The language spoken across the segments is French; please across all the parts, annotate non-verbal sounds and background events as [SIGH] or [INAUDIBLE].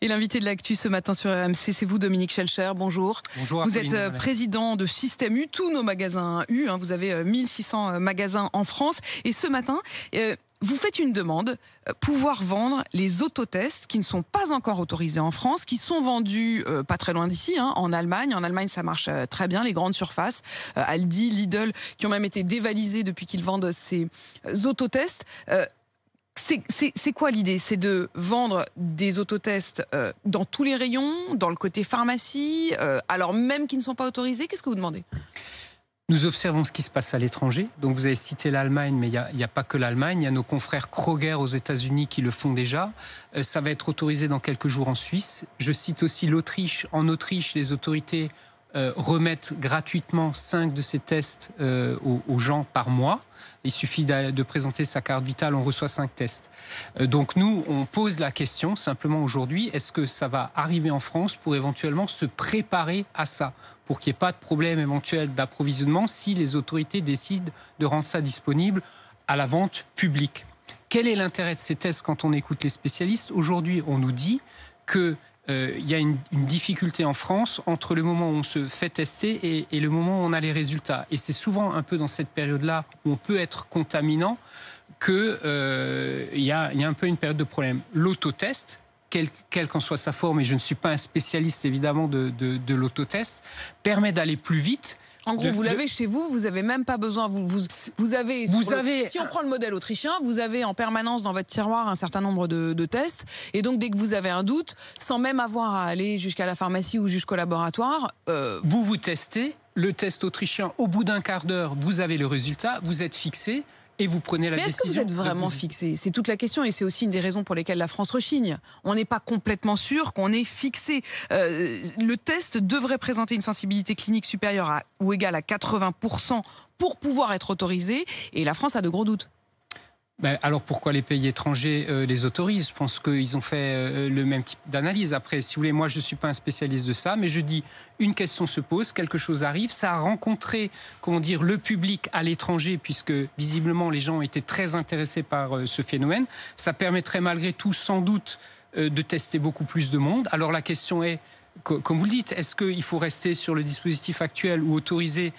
Et l'invité de l'actu ce matin sur AMC, c'est vous, Dominique Schelcher. Bonjour. Bonjour. Vous êtes euh, président de Système U, tous nos magasins U. Hein, vous avez 1600 euh, euh, magasins en France. Et ce matin, vous faites une demande, pouvoir vendre les autotests qui ne sont pas encore autorisés en France, qui sont vendus pas très loin d'ici, hein, en Allemagne. En Allemagne, ça marche très bien, les grandes surfaces, Aldi, Lidl, qui ont même été dévalisés depuis qu'ils vendent ces autotests. C'est quoi l'idée C'est de vendre des autotests euh, dans tous les rayons, dans le côté pharmacie, euh, alors même qu'ils ne sont pas autorisés Qu'est-ce que vous demandez nous observons ce qui se passe à l'étranger. Donc, vous avez cité l'Allemagne, mais il n'y a, pas que l'Allemagne. Il y a nos confrères Kroger aux États-Unis qui le font déjà. Euh, ça va être autorisé dans quelques jours en Suisse. Je cite aussi l'Autriche. En Autriche, les autorités euh, remettre gratuitement 5 de ces tests euh, aux, gens par mois. Il suffit de, présenter sa carte vitale, on reçoit 5 tests. Euh, donc nous, on pose la question simplement aujourd'hui, est-ce que ça va arriver en France pour éventuellement se préparer à ça pour qu'il n'y ait pas de problème éventuel d'approvisionnement si les autorités décident de rendre ça disponible à la vente publique. Quel est l'intérêt de ces tests quand on écoute les spécialistes Aujourd'hui, on nous dit que euh, il y a une, difficulté en France entre le moment où on se fait tester et, le moment où on a les résultats. Et c'est souvent un peu dans cette période-là où on peut être contaminant qu'il euh, y, a, un peu une période de problème. L'autotest, quelle, quelle qu'en soit sa forme, et je ne suis pas un spécialiste évidemment de, de l'autotest, permet d'aller plus vite en gros, vous l'avez chez vous, vous n'avez même pas besoin. Vous, avez. si on euh, prend le modèle autrichien, vous avez en permanence dans votre tiroir un certain nombre de, tests. Et donc, dès que vous avez un doute, sans même avoir à aller jusqu'à la pharmacie ou jusqu'au laboratoire. Euh, vous vous testez, le test autrichien, au bout d'un quart d'heure, vous avez le résultat, vous êtes fixé et vous prenez la décision. Est-ce que vous êtes vraiment fixé C'est toute la question et c'est aussi une des raisons pour lesquelles la France rechigne. On n'est pas complètement sûr qu'on est fixé. Euh, le test devrait présenter une sensibilité clinique supérieure ou égale à 80% pour pouvoir être autorisé et la France a de gros doutes. Bah, alors pourquoi les pays étrangers euh, les autorisent Je pense qu'ils ont fait euh, le même type d'analyse. Après, si vous voulez, moi je ne suis pas un spécialiste de ça, mais je dis une question se pose, quelque chose arrive, ça a rencontré, comment dire, le public à l'étranger, puisque visiblement les gens étaient très intéressés par euh, ce phénomène. Ça permettrait malgré tout, sans doute, de tester beaucoup plus de monde. Alors la question est, comme vous le dites, est-ce qu'il faut rester sur le dispositif actuel ou autoriser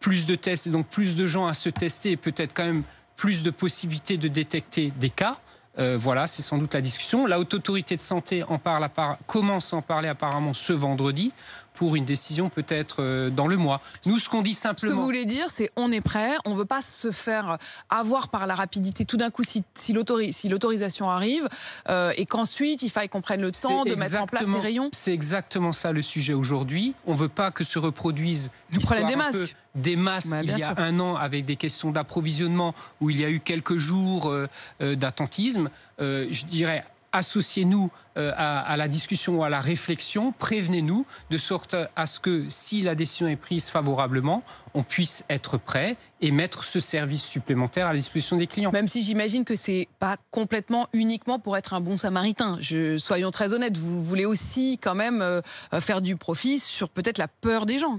plus de tests, donc plus de gens à se tester et peut-être quand même plus de possibilités de détecter des cas. Euh, voilà, c'est sans doute la discussion. La haute autorité de santé en parle commence à en parler apparemment ce vendredi pour une décision peut-être euh, dans le mois. Nous, ce qu'on dit simplement. Ce que vous voulez dire, c'est on est prêt, on ne veut pas se faire avoir par la rapidité tout d'un coup si, si l'autorisation arrive euh, et qu'ensuite il faille qu'on prenne le temps de mettre en place des rayons. C'est exactement ça le sujet aujourd'hui. On ne veut pas que se reproduise le problème des masques. Des masques il y a un an avec des questions d'approvisionnement où il y a eu quelques jours euh, d'attentisme. je dirais associez-nous euh, à, la discussion ou à la réflexion, prévenez-nous, de sorte à ce que si la décision est prise favorablement, on puisse être prêt et mettre ce service supplémentaire à la disposition des clients. Même si j'imagine que ce n'est pas complètement uniquement pour être un bon samaritain. soyons très honnêtes, vous voulez aussi quand même euh, faire du profit sur peut-être la peur des gens.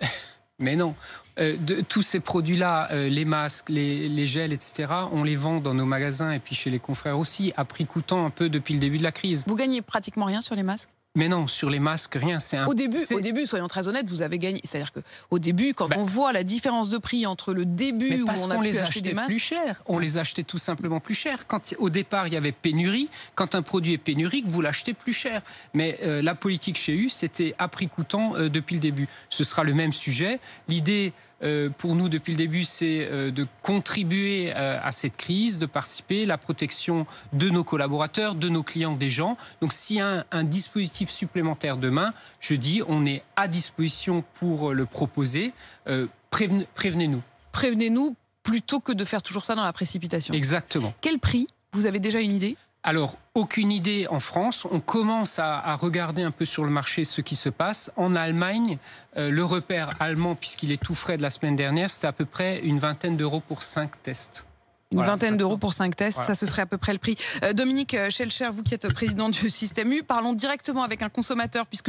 [LAUGHS] Mais non. Euh, de, tous ces produits-là, euh, les masques, les, les, gels, etc., on les vend dans nos magasins et puis chez les confrères aussi, à prix coûtant un peu depuis le début de la crise. Vous gagnez pratiquement rien sur les masques mais non, sur les masques, rien. C'est un... au début. Au début, soyons très honnêtes, vous avez gagné. C'est-à-dire que au début, quand bah on voit la différence de prix entre le début où on a pu les acheter des masques, plus cher. On les achetait tout simplement plus cher. Quand au départ il y avait pénurie, quand un produit est pénurique, vous l'achetez plus cher. Mais euh, la politique chez U, c'était à prix coûtant euh, depuis le début. Ce sera le même sujet. L'idée. Euh, pour nous depuis le début, c'est de contribuer à cette crise, de participer à la protection de nos collaborateurs, de nos clients, des gens. Donc si un, un dispositif Supplémentaire supplémentaires demain. Je dis, on est à disposition pour euh, le proposer. Euh, prévenez-nous. Prévenez-nous plutôt que de faire toujours ça dans la précipitation. Exactement. Quel prix Vous avez déjà une idée alors, aucune idée en France. On commence à, regarder un peu sur le marché ce qui se passe. En Allemagne, euh, le repère allemand, puisqu'il est tout frais de la semaine dernière, c'était à peu près une vingtaine d'euros pour cinq tests. Une vingtaine d'euros pour cinq tests, ça ce serait à peu près le prix. Euh, Dominique Schelcher, vous qui êtes président du système U, parlons directement avec un consommateur puisque